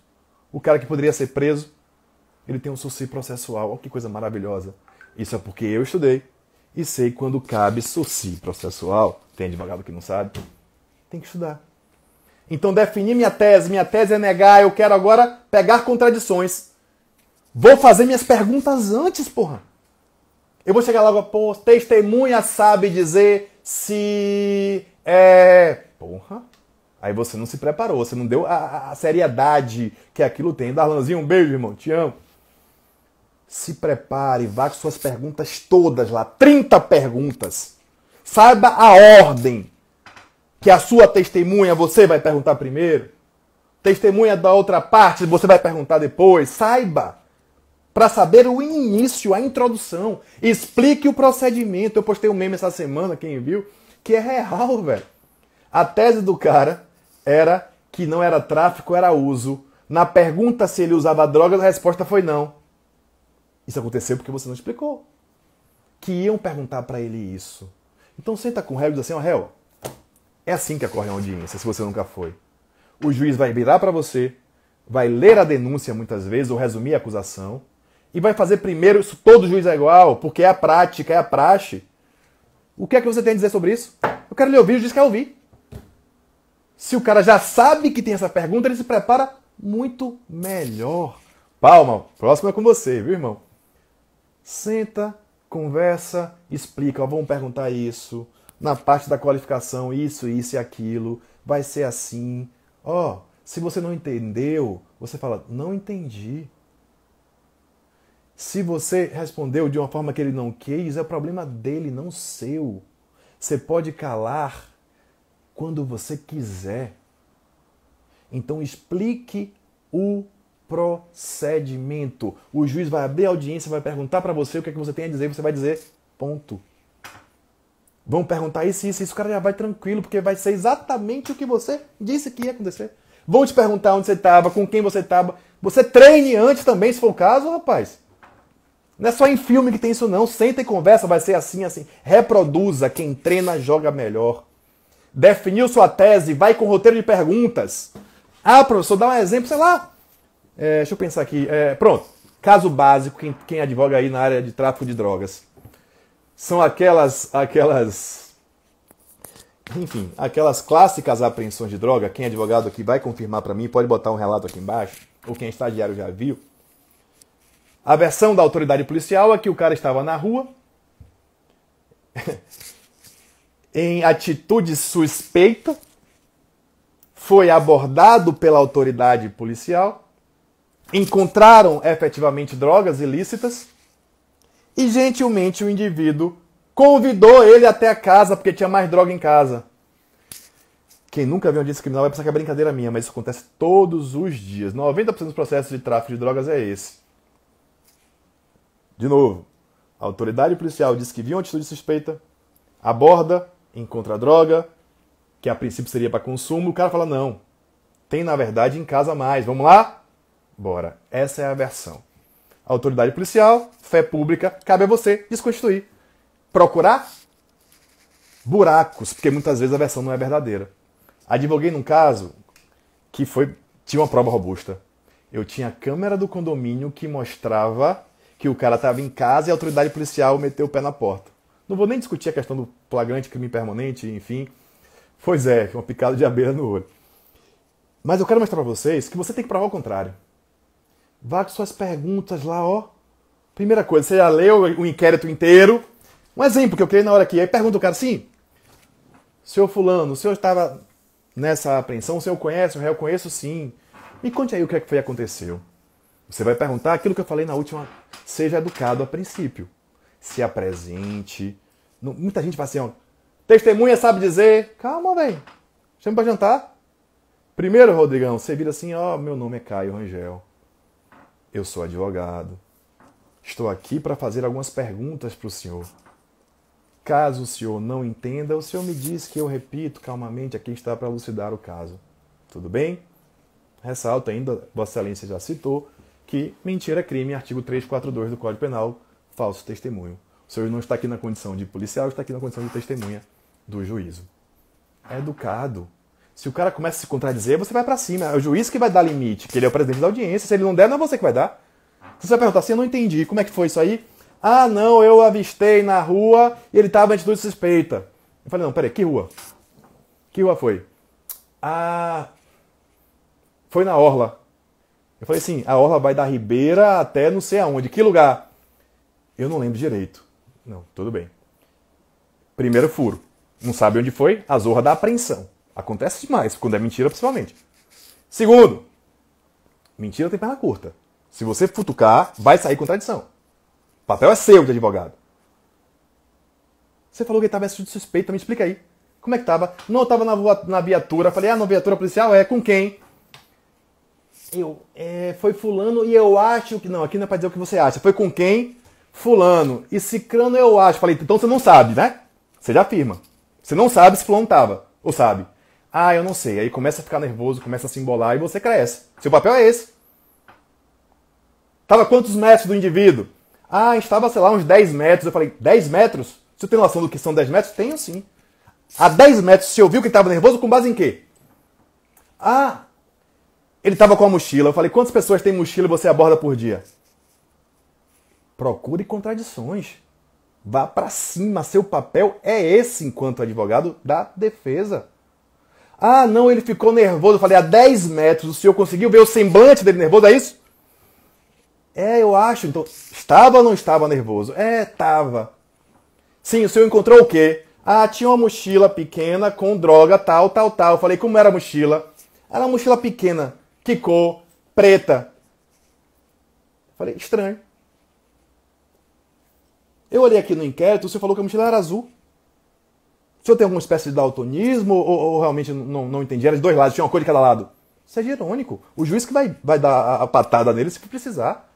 O cara que poderia ser preso, ele tem um suci processual. Olha que coisa maravilhosa. Isso é porque eu estudei e sei quando cabe suci processual. Tem advogado que não sabe? Tem que estudar. Então definir minha tese, minha tese é negar, eu quero agora pegar contradições. Vou fazer minhas perguntas antes, porra. Eu vou chegar logo, pô, testemunha sabe dizer se é. Porra. Aí você não se preparou, você não deu a, a seriedade que aquilo tem. Darlanzinho, um beijo, irmão, te amo. Se prepare, vá com suas perguntas todas lá, 30 perguntas. Saiba a ordem que a sua testemunha você vai perguntar primeiro, testemunha da outra parte você vai perguntar depois. Saiba para saber o início, a introdução. Explique o procedimento. Eu postei um meme essa semana, quem viu, que é real, velho. A tese do cara era que não era tráfico, era uso. Na pergunta se ele usava drogas, a resposta foi não. Isso aconteceu porque você não explicou. Que iam perguntar para ele isso. Então senta com o réu e diz assim, ó, oh, réu, é assim que ocorre a audiência, se você nunca foi. O juiz vai virar para você, vai ler a denúncia muitas vezes, ou resumir a acusação, e vai fazer primeiro, isso todo juiz é igual, porque é a prática, é a praxe. O que é que você tem a dizer sobre isso? Eu quero lhe ouvir, o juiz quer ouvir. Se o cara já sabe que tem essa pergunta, ele se prepara muito melhor. Palma, próximo é com você, viu, irmão? Senta, conversa, explica. Ó, vamos perguntar isso. Na parte da qualificação, isso, isso e aquilo. Vai ser assim. Ó, se você não entendeu, você fala, não entendi. Se você respondeu de uma forma que ele não quis, é o problema dele, não seu. Você pode calar quando você quiser. Então explique o procedimento. O juiz vai abrir a audiência, vai perguntar para você o que é que você tem a dizer, você vai dizer ponto. Vão perguntar isso, isso, isso, o cara já vai tranquilo, porque vai ser exatamente o que você disse que ia acontecer. Vão te perguntar onde você estava, com quem você estava. Você treine antes também, se for o caso, rapaz. Não é só em filme que tem isso, não. Senta e conversa, vai ser assim, assim. Reproduza. Quem treina, joga melhor. Definiu sua tese, vai com roteiro de perguntas. Ah, professor, dá um exemplo, sei lá. É, deixa eu pensar aqui. É, pronto. Caso básico, quem, quem advoga aí na área de tráfico de drogas. São aquelas. aquelas enfim, aquelas clássicas apreensões de droga, quem é advogado aqui vai confirmar para mim, pode botar um relato aqui embaixo, ou quem é estagiário já viu. A versão da autoridade policial é que o cara estava na rua, em atitude suspeita, foi abordado pela autoridade policial encontraram efetivamente drogas ilícitas e gentilmente o indivíduo convidou ele até a casa porque tinha mais droga em casa. Quem nunca viu um disso criminal vai pensar que é brincadeira minha, mas isso acontece todos os dias. 90% dos processos de tráfico de drogas é esse. De novo, a autoridade policial diz que viu uma atitude suspeita, aborda, encontra a droga, que a princípio seria para consumo, o cara fala: não, tem na verdade em casa mais, vamos lá? Bora. Essa é a versão. Autoridade policial, fé pública, cabe a você desconstituir. Procurar buracos, porque muitas vezes a versão não é verdadeira. Advoguei num caso que foi tinha uma prova robusta. Eu tinha a câmera do condomínio que mostrava que o cara estava em casa e a autoridade policial meteu o pé na porta. Não vou nem discutir a questão do flagrante, crime permanente, enfim. Pois é, uma picada de abelha no olho. Mas eu quero mostrar para vocês que você tem que provar o contrário. Vá com suas perguntas lá, ó. Primeira coisa, você já leu o inquérito inteiro. Um exemplo que eu criei na hora aqui. Aí pergunta o cara assim: Senhor Fulano, o senhor estava nessa apreensão? O senhor conhece? O réu conheço sim. Me conte aí o que é que foi aconteceu. Você vai perguntar aquilo que eu falei na última. Seja educado a princípio. Se apresente. Muita gente fala assim: ó, testemunha sabe dizer. Calma, velho. Chama pra jantar. Primeiro, Rodrigão, você vira assim: ó, meu nome é Caio Rangel. Eu sou advogado. Estou aqui para fazer algumas perguntas para o senhor. Caso o senhor não entenda, o senhor me diz que eu repito calmamente aqui está para elucidar o caso. Tudo bem? Ressalto ainda, Vossa Excelência já citou, que mentira é crime, artigo 342 do Código Penal, falso testemunho. O senhor não está aqui na condição de policial, está aqui na condição de testemunha do juízo. educado se o cara começa a se contradizer, você vai para cima. É o juiz que vai dar limite, que ele é o presidente da audiência. Se ele não der, não é você que vai dar. Então, você vai perguntar assim, eu não entendi, como é que foi isso aí? Ah, não, eu avistei na rua e ele tava em atitude suspeita. Eu falei, não, peraí, que rua? Que rua foi? Ah, foi na Orla. Eu falei assim, a Orla vai da Ribeira até não sei aonde. Que lugar? Eu não lembro direito. Não, tudo bem. Primeiro furo. Não sabe onde foi? A zorra da apreensão. Acontece demais, quando é mentira principalmente. Segundo, mentira tem perna curta. Se você futucar, vai sair contradição. O papel é seu de advogado. Você falou que estava de suspeito, me explica aí. Como é que estava? Não, estava na, na viatura. Falei, ah, na viatura policial? É, com quem? Eu, é, foi fulano e eu acho que... Não, aqui não é para dizer o que você acha. Foi com quem? Fulano. E ciclano eu acho. Falei, então você não sabe, né? Você já afirma. Você não sabe se fulano estava. Ou sabe? Ah, eu não sei. Aí começa a ficar nervoso, começa a se embolar e você cresce. Seu papel é esse. Estava quantos metros do indivíduo? Ah, estava, sei lá, uns 10 metros. Eu falei, 10 metros? Você tem noção do que são 10 metros? Tenho sim. A 10 metros, você ouviu que estava nervoso com base em quê? Ah, ele estava com a mochila. Eu falei, quantas pessoas têm mochila e você aborda por dia? Procure contradições. Vá para cima. Seu papel é esse enquanto advogado da defesa. Ah, não, ele ficou nervoso. Eu falei, a 10 metros, o senhor conseguiu ver o semblante dele nervoso, é isso? É, eu acho. Então, estava ou não estava nervoso? É, estava. Sim, o senhor encontrou o quê? Ah, tinha uma mochila pequena com droga tal, tal, tal. Eu falei, como era a mochila? Era uma mochila pequena, que cor, preta. Eu falei, estranho. Eu olhei aqui no inquérito, o senhor falou que a mochila era azul senhor tem alguma espécie de daltonismo ou, ou realmente não, não entendi? Era de dois lados, tinha uma cor de cada lado. Seja é irônico. O juiz que vai, vai dar a, patada nele se precisar.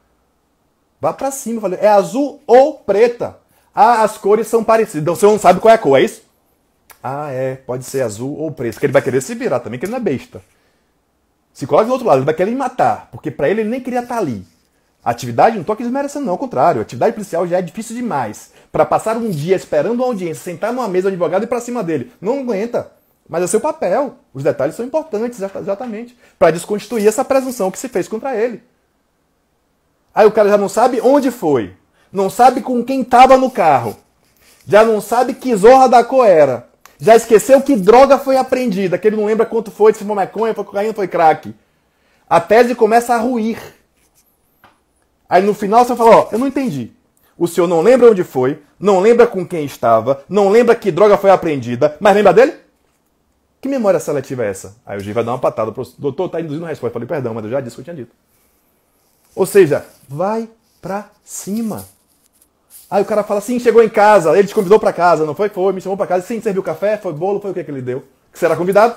Vá para cima. Falei, é azul ou preta. Ah, as cores são parecidas. Então, você não sabe qual é a cor, é isso? Ah, é. Pode ser azul ou preto. Que ele vai querer se virar também, que ele não é besta. Se coloca do outro lado, ele vai querer matar. Porque para ele, ele nem queria estar tá ali. A atividade não aqui desmerecendo, não. Ao contrário, a atividade policial já é difícil demais para passar um dia esperando uma audiência, sentar numa mesa do advogado e para cima dele. Não aguenta. Mas é seu papel. Os detalhes são importantes, exatamente. Para desconstituir essa presunção que se fez contra ele. Aí o cara já não sabe onde foi. Não sabe com quem estava no carro. Já não sabe que zorra da coera, era. Já esqueceu que droga foi apreendida, que ele não lembra quanto foi, se foi maconha, foi cocaína, foi crack. A tese começa a ruir. Aí no final você fala, ó, eu não entendi o senhor não lembra onde foi, não lembra com quem estava, não lembra que droga foi apreendida, mas lembra dele? Que memória seletiva é essa? Aí o juiz vai dar uma patada. O doutor está induzindo a resposta. Eu falei, perdão, mas eu já disse o que eu tinha dito. Ou seja, vai pra cima. Aí o cara fala assim, chegou em casa, ele te convidou pra casa, não foi? Foi, me chamou pra casa, sim, serviu café, foi bolo, foi o que que ele deu? Que será convidado?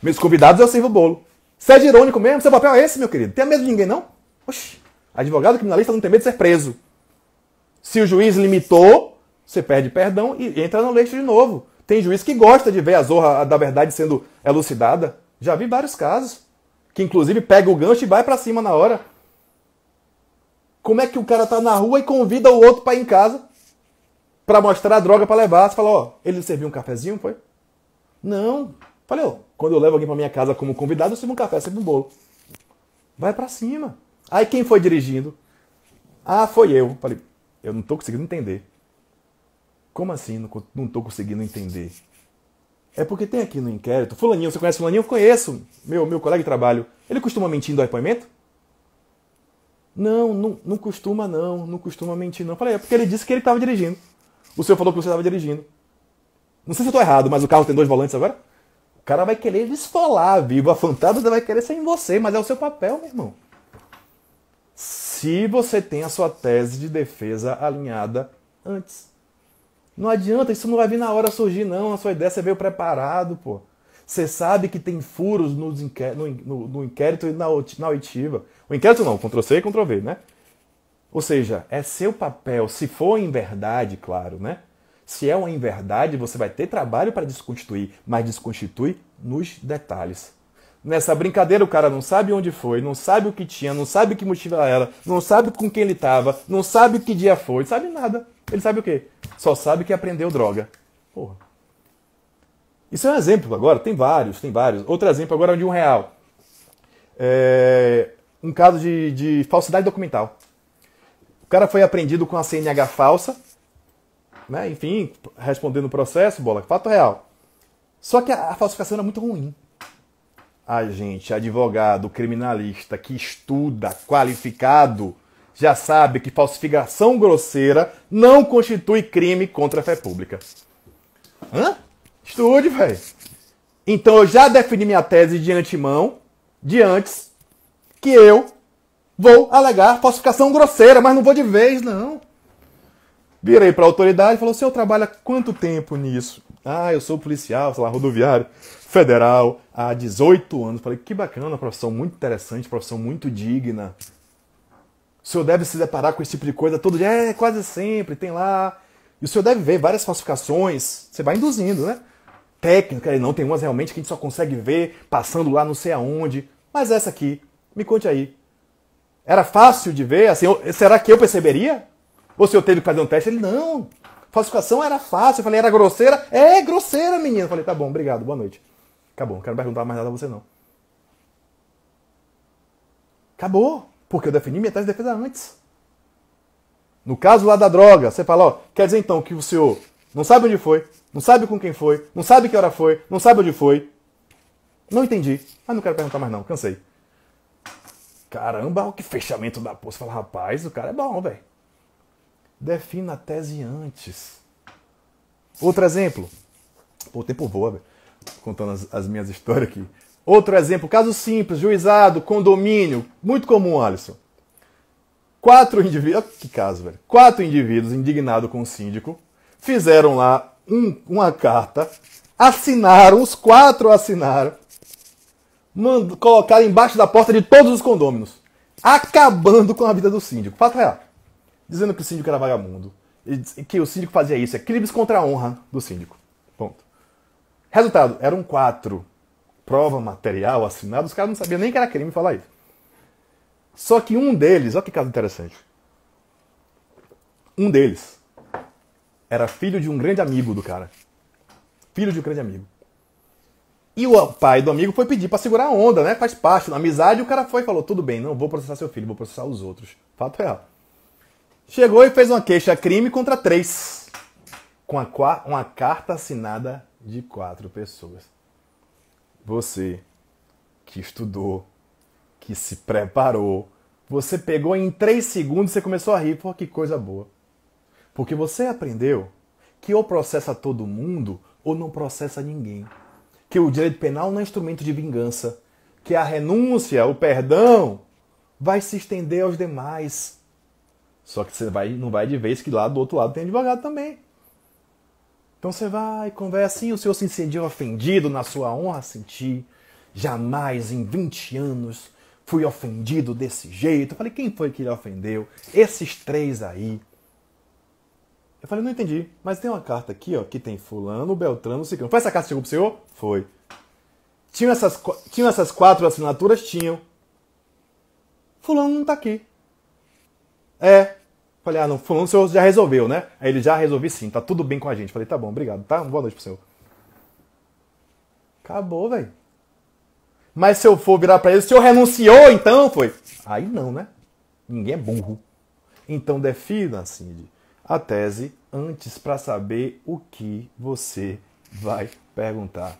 Meus convidados eu sirvo bolo. Você é de irônico mesmo, seu papel é esse, meu querido. Tem medo de ninguém, não? Oxi, advogado criminalista não tem medo de ser preso. Se o juiz limitou, você perde perdão e entra no leite de novo. Tem juiz que gosta de ver a zorra da verdade sendo elucidada. Já vi vários casos. Que inclusive pega o gancho e vai para cima na hora. Como é que o cara tá na rua e convida o outro para ir em casa para mostrar a droga para levar? Você fala, ó, ele serviu um cafezinho, foi? Não. Falei, ó, quando eu levo alguém para minha casa como convidado, eu sirvo um café, eu sirvo um bolo. Vai para cima. Aí quem foi dirigindo? Ah, foi eu. Falei, eu não estou conseguindo entender. Como assim não estou conseguindo entender? É porque tem aqui no inquérito, fulaninho, você conhece fulaninho? Eu conheço, meu, meu colega de trabalho. Ele costuma mentir no depoimento? Não, não, não costuma não, não costuma mentir não. falei, é porque ele disse que ele estava dirigindo. O senhor falou que você estava dirigindo. Não sei se eu estou errado, mas o carro tem dois volantes agora? O cara vai querer desfolar vivo, a fantasma vai querer ser em você, mas é o seu papel, meu irmão se você tem a sua tese de defesa alinhada antes. Não adianta, isso não vai vir na hora surgir, não. A sua ideia você veio preparado, pô. Você sabe que tem furos no, no, no inquérito e na, na oitiva. O inquérito não, Ctrl-C e Ctrl-V, né? Ou seja, é seu papel, se for em verdade, claro, né? Se é uma inverdade, você vai ter trabalho para desconstituir, mas desconstitui nos detalhes nessa brincadeira o cara não sabe onde foi, não sabe o que tinha, não sabe que mochila era, não sabe com quem ele estava, não sabe que dia foi, não sabe nada. Ele sabe o quê? Só sabe que aprendeu droga. Porra. Isso é um exemplo agora, tem vários, tem vários. Outro exemplo agora é de um real. É... um caso de, de falsidade documental. O cara foi apreendido com a CNH falsa, né? enfim, respondendo o processo, bola, fato real. Só que a falsificação era muito ruim a gente, advogado, criminalista que estuda, qualificado, já sabe que falsificação grosseira não constitui crime contra a fé pública. Hã? Estude, velho. Então eu já defini minha tese de antemão, de antes, que eu vou alegar falsificação grosseira, mas não vou de vez, não. Virei para a autoridade e falou: o senhor trabalha quanto tempo nisso? Ah, eu sou policial, sei lá, rodoviário federal há 18 anos. Falei, que bacana, profissão muito interessante, profissão muito digna. O senhor deve se deparar com esse tipo de coisa todo dia, é, quase sempre, tem lá. E o senhor deve ver várias falsificações, você vai induzindo, né? Técnica, não, tem umas realmente que a gente só consegue ver passando lá não sei aonde. Mas essa aqui, me conte aí. Era fácil de ver? Assim, será que eu perceberia? Ou se eu teve que fazer um teste? Ele, não, Falsificação era fácil. Eu falei, era grosseira? É grosseira, menina. Eu falei, tá bom, obrigado, boa noite. Acabou, não quero perguntar mais nada a você, não. Acabou. Porque eu defini minha tese de defesa antes. No caso lá da droga, você fala, ó, quer dizer então que o senhor não sabe onde foi, não sabe com quem foi, não sabe que hora foi, não sabe onde foi. Não entendi. mas ah, não quero perguntar mais não, cansei. Caramba, o que fechamento da porra. Você fala, rapaz, o cara é bom, velho. Defina a tese antes. Outro exemplo. Pô, o tempo voa, velho. contando as, as minhas histórias aqui. Outro exemplo, caso simples, juizado, condomínio, muito comum, Alisson. Quatro indivíduos, que caso, velho. Quatro indivíduos indignados com o síndico fizeram lá um, uma carta, assinaram, os quatro assinaram, colocaram embaixo da porta de todos os condôminos, acabando com a vida do síndico. Fato real dizendo que o síndico era vagabundo, que o síndico fazia isso, é crimes contra a honra do síndico. Ponto. Resultado, eram quatro. Prova material, assinada os caras não sabiam nem que era crime falar isso. Só que um deles, olha que caso interessante. Um deles era filho de um grande amigo do cara. Filho de um grande amigo. E o pai do amigo foi pedir para segurar a onda, né? Faz parte. Na amizade, o cara foi e falou: tudo bem, não vou processar seu filho, vou processar os outros. Fato real. Chegou e fez uma queixa-crime contra três, com a, uma carta assinada de quatro pessoas. Você que estudou, que se preparou, você pegou em três segundos e começou a rir. Pô, que coisa boa. Porque você aprendeu que ou processa todo mundo ou não processa ninguém. Que o direito penal não é instrumento de vingança. Que a renúncia, o perdão, vai se estender aos demais. Só que você vai, não vai de vez que lá do outro lado tem advogado também. Então você vai, conversa assim, o senhor se sentiu ofendido na sua honra, senti. Jamais em 20 anos fui ofendido desse jeito. Eu falei, quem foi que lhe ofendeu? Esses três aí. Eu falei, não entendi, mas tem uma carta aqui, ó, que tem fulano, beltrano, ciclano. Foi essa carta que chegou pro senhor? Foi. Tinham essas, tinham essas quatro assinaturas? Tinham. Fulano não tá aqui. É, Falei, ah, não, fulano, o senhor já resolveu, né? Aí ele, já resolvi sim, tá tudo bem com a gente. Falei, tá bom, obrigado, tá? Boa noite pro senhor. Acabou, velho. Mas se eu for virar para ele, o senhor renunciou então, foi? Aí não, né? Ninguém é burro. Então defina, Cindy, a tese antes para saber o que você vai perguntar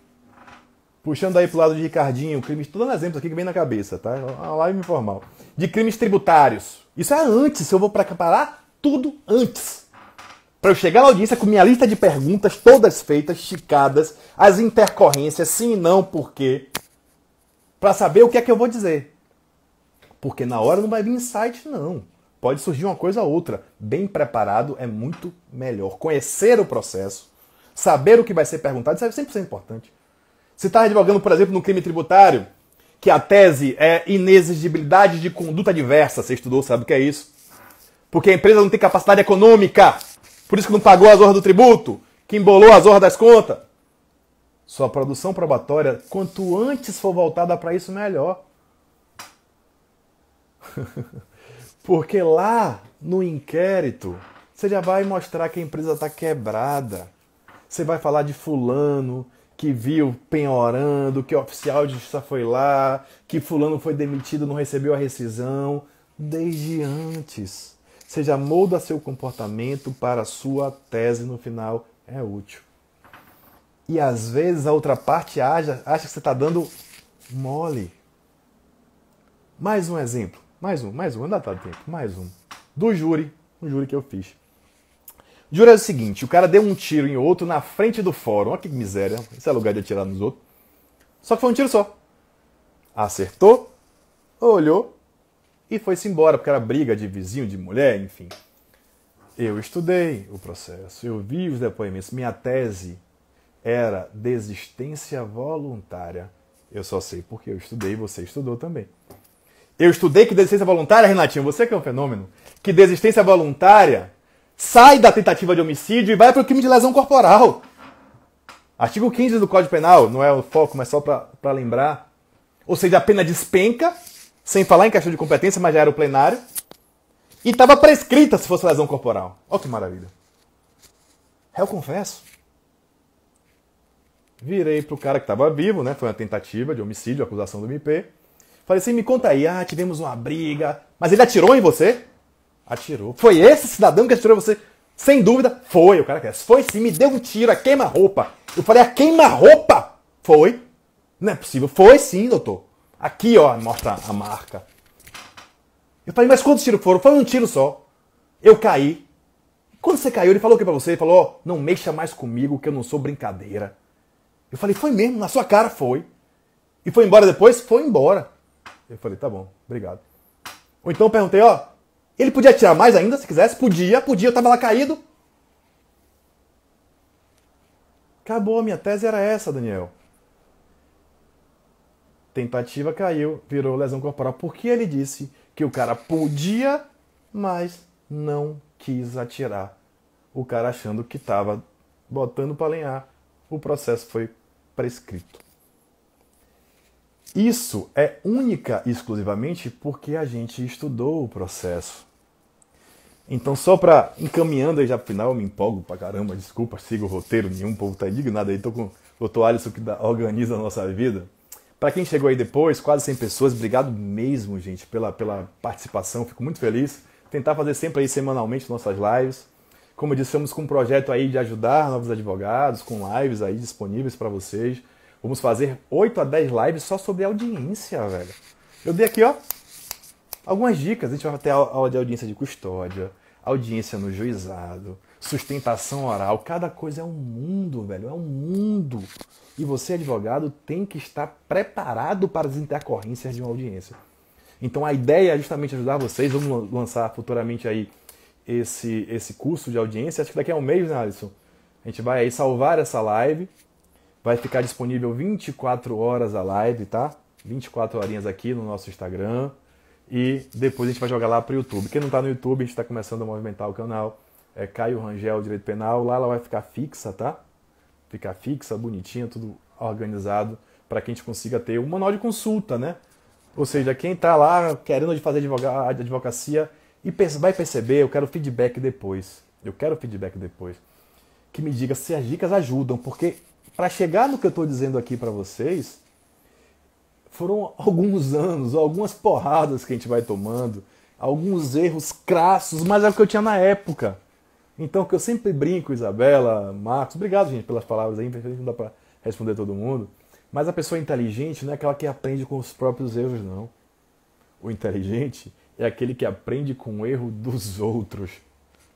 Puxando aí pro lado de Ricardinho, crimes, tô dando exemplos aqui que vem na cabeça, tá? É uma live informal. De crimes tributários. Isso é antes, eu vou preparar tudo antes. Para eu chegar na audiência com minha lista de perguntas todas feitas, chicadas, as intercorrências, sim e não, por quê. Para saber o que é que eu vou dizer. Porque na hora não vai vir insight, não. Pode surgir uma coisa ou outra. Bem preparado é muito melhor. Conhecer o processo, saber o que vai ser perguntado, isso é 100% importante. Você está advogando, por exemplo, no crime tributário, que a tese é inexigibilidade de conduta diversa. Você estudou, sabe o que é isso? Porque a empresa não tem capacidade econômica, por isso que não pagou as horas do tributo, que embolou as horas das contas. Sua produção probatória, quanto antes for voltada para isso, melhor. Porque lá no inquérito, você já vai mostrar que a empresa está quebrada. Você vai falar de fulano, que viu penhorando, que o oficial de justiça foi lá, que fulano foi demitido, não recebeu a rescisão, desde antes. Seja molda seu comportamento para a sua tese no final é útil. E às vezes a outra parte acha, acha que você está dando mole. Mais um exemplo. Mais um, mais um, ainda dá tá tempo. Mais um. Do júri, um júri que eu fiz. Júlio é o seguinte, o cara deu um tiro em outro na frente do fórum. Olha que miséria, esse é lugar de atirar nos outros. Só que foi um tiro só. Acertou, olhou e foi-se embora, porque era briga de vizinho, de mulher, enfim. Eu estudei o processo, eu vi os depoimentos. Minha tese era desistência voluntária. Eu só sei porque eu estudei, você estudou também. Eu estudei que desistência voluntária, Renatinho, você que é um fenômeno, que desistência voluntária sai da tentativa de homicídio e vai para o crime de lesão corporal. Artigo 15 do Código Penal, não é o foco, mas só para lembrar. Ou seja, a pena despenca, sem falar em questão de competência, mas já era o plenário. E estava prescrita se fosse lesão corporal. Olha que maravilha. Eu confesso. Virei pro cara que estava vivo, né? Foi uma tentativa de homicídio, acusação do MP. Falei assim, me conta aí. Ah, tivemos uma briga. Mas ele atirou em você? Atirou. Foi esse cidadão que atirou você? Sem dúvida, foi o cara que Foi sim, me deu um tiro, a queima-roupa. Eu falei, a queima-roupa? Foi. Não é possível. Foi sim, doutor. Aqui, ó, mostra a marca. Eu falei, mas quantos tiros foram? Foi um tiro só. Eu caí. Quando você caiu, ele falou o que pra você? Ele falou, ó, oh, não mexa mais comigo que eu não sou brincadeira. Eu falei, foi mesmo, na sua cara foi. E foi embora depois? Foi embora. Eu falei, tá bom, obrigado. Ou então eu perguntei, ó, oh, ele podia atirar mais ainda, se quisesse. Podia, podia. Eu tava lá caído. Acabou. A minha tese era essa, Daniel. Tentativa caiu, virou lesão corporal. Porque ele disse que o cara podia, mas não quis atirar. O cara achando que tava botando para lenhar. O processo foi prescrito. Isso é única e exclusivamente porque a gente estudou o processo. Então, só para encaminhando aí já pro final, eu me empolgo pra caramba, desculpa, sigo o roteiro nenhum, o povo tá indignado aí, tô com o Dr. Alisson que organiza a nossa vida. Para quem chegou aí depois, quase 100 pessoas, obrigado mesmo, gente, pela, pela participação, fico muito feliz. Tentar fazer sempre aí semanalmente nossas lives. Como eu disse, estamos com um projeto aí de ajudar novos advogados, com lives aí disponíveis para vocês. Vamos fazer 8 a 10 lives só sobre audiência, velho. Eu dei aqui, ó, algumas dicas. A gente vai ter aula de audiência de custódia, audiência no juizado, sustentação oral. Cada coisa é um mundo, velho. É um mundo. E você, advogado, tem que estar preparado para as intercorrências de uma audiência. Então a ideia é justamente ajudar vocês. Vamos lançar futuramente aí esse, esse curso de audiência. Acho que daqui a um mês, né, Alisson? A gente vai aí salvar essa live. Vai ficar disponível 24 horas a live, tá? 24 horinhas aqui no nosso Instagram e depois a gente vai jogar lá para o YouTube. Quem não está no YouTube, a gente está começando a movimentar o canal. É Caio Rangel, Direito Penal. Lá ela vai ficar fixa, tá? Ficar fixa, bonitinha, tudo organizado para que a gente consiga ter um manual de consulta, né? Ou seja, quem está lá querendo fazer advocacia e vai perceber, eu quero feedback depois. Eu quero feedback depois. Que me diga se as dicas ajudam, porque para chegar no que eu estou dizendo aqui para vocês, foram alguns anos, algumas porradas que a gente vai tomando, alguns erros crassos, mas é o que eu tinha na época. Então, que eu sempre brinco, Isabela, Marcos, obrigado, gente, pelas palavras aí, não dá para responder todo mundo. Mas a pessoa inteligente não é aquela que aprende com os próprios erros, não. O inteligente é aquele que aprende com o erro dos outros.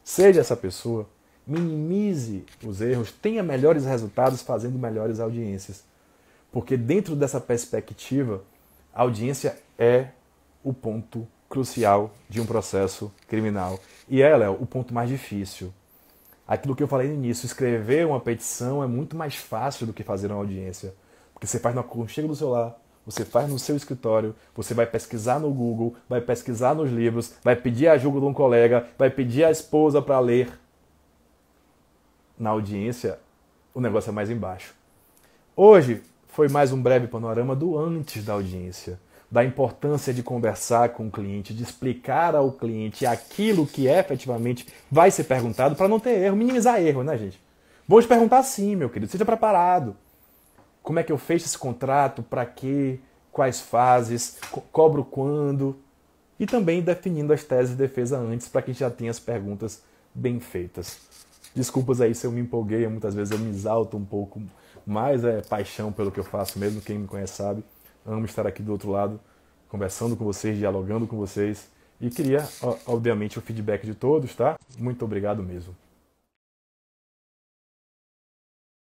Seja essa pessoa, minimize os erros, tenha melhores resultados fazendo melhores audiências. Porque dentro dessa perspectiva, a audiência é o ponto crucial de um processo criminal. E ela é o ponto mais difícil. Aquilo que eu falei no início, escrever uma petição é muito mais fácil do que fazer uma audiência. Porque você faz no aconchego do celular, você faz no seu escritório, você vai pesquisar no Google, vai pesquisar nos livros, vai pedir ajuda de um colega, vai pedir à esposa para ler. Na audiência, o negócio é mais embaixo. Hoje, foi mais um breve panorama do antes da audiência, da importância de conversar com o cliente, de explicar ao cliente aquilo que efetivamente vai ser perguntado para não ter erro, minimizar erro, né, gente? Vou te perguntar sim, meu querido, seja preparado. Como é que eu fecho esse contrato? Para quê? Quais fases? Co cobro quando? E também definindo as teses de defesa antes para que já tenha as perguntas bem feitas. Desculpas aí se eu me empolguei, muitas vezes eu me exalto um pouco mas é paixão pelo que eu faço mesmo. Quem me conhece sabe. Amo estar aqui do outro lado, conversando com vocês, dialogando com vocês. E queria, obviamente, o feedback de todos, tá? Muito obrigado mesmo.